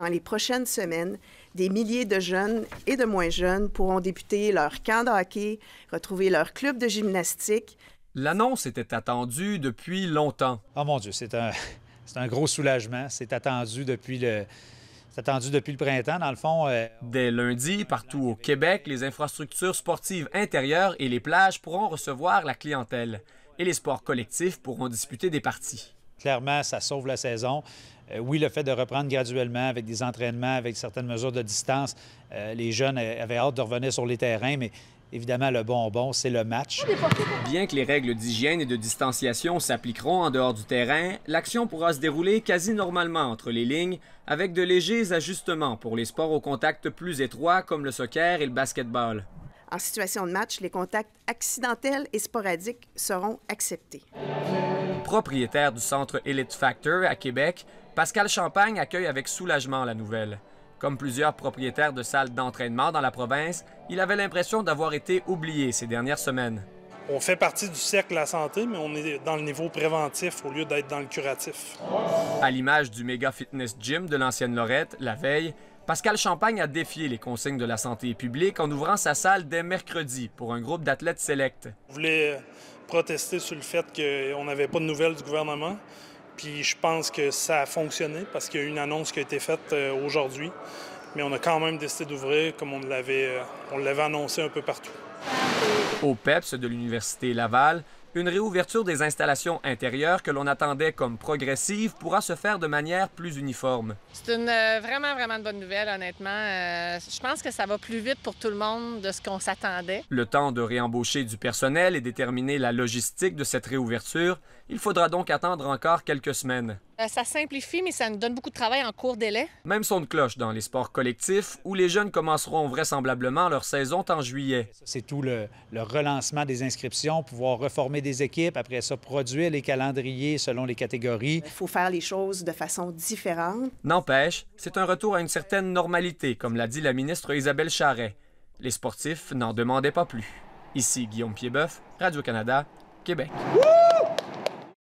Dans les prochaines semaines, des milliers de jeunes et de moins jeunes pourront débuter leur camp de hockey, retrouver leur club de gymnastique. L'annonce était attendue depuis longtemps. Oh mon Dieu, c'est un, gros soulagement. C'est attendu depuis le, attendu depuis le printemps, dans le fond. Euh, Dès lundi, partout au Québec, les infrastructures sportives intérieures et les plages pourront recevoir la clientèle. Et les sports collectifs pourront disputer des parties clairement, ça sauve la saison. Euh, oui, le fait de reprendre graduellement avec des entraînements, avec certaines mesures de distance, euh, les jeunes avaient hâte de revenir sur les terrains, mais Évidemment, le bonbon, c'est le match. Bien que les règles d'hygiène et de distanciation s'appliqueront en dehors du terrain, l'action pourra se dérouler quasi normalement entre les lignes, avec de légers ajustements pour les sports au contact plus étroits comme le soccer et le basketball. En situation de match, les contacts accidentels et sporadiques seront acceptés propriétaire du centre Elite Factor à Québec, Pascal Champagne accueille avec soulagement la nouvelle. Comme plusieurs propriétaires de salles d'entraînement dans la province, il avait l'impression d'avoir été oublié ces dernières semaines. On fait partie du cercle de la santé, mais on est dans le niveau préventif au lieu d'être dans le curatif. À l'image du méga fitness gym de l'ancienne Lorette, la veille, Pascal Champagne a défié les consignes de la santé publique en ouvrant sa salle dès mercredi pour un groupe d'athlètes sélects. Je voulais protester sur le fait qu'on n'avait pas de nouvelles du gouvernement. Puis je pense que ça a fonctionné parce qu'il y a une annonce qui a été faite euh, aujourd'hui. Mais on a quand même décidé d'ouvrir comme on l'avait euh, annoncé un peu partout. Au PEPS de l'Université Laval, une réouverture des installations intérieures que l'on attendait comme progressive pourra se faire de manière plus uniforme. C'est une euh, vraiment, vraiment bonne nouvelle, honnêtement. Euh, je pense que ça va plus vite pour tout le monde de ce qu'on s'attendait. Le temps de réembaucher du personnel et déterminer la logistique de cette réouverture, il faudra donc attendre encore quelques semaines. Euh, ça simplifie, mais ça nous donne beaucoup de travail en court délai. Même son de cloche dans les sports collectifs, où les jeunes commenceront vraisemblablement leur saison en juillet. C'est tout le, le, relancement des inscriptions, pouvoir reformer des équipes, après ça, produire les calendriers selon les catégories. Il faut faire les choses de façon différente. N'empêche, c'est un retour à une certaine normalité, comme l'a dit la ministre Isabelle Charret. Les sportifs n'en demandaient pas plus. Ici Guillaume Piedboeuf, Radio-Canada, Québec.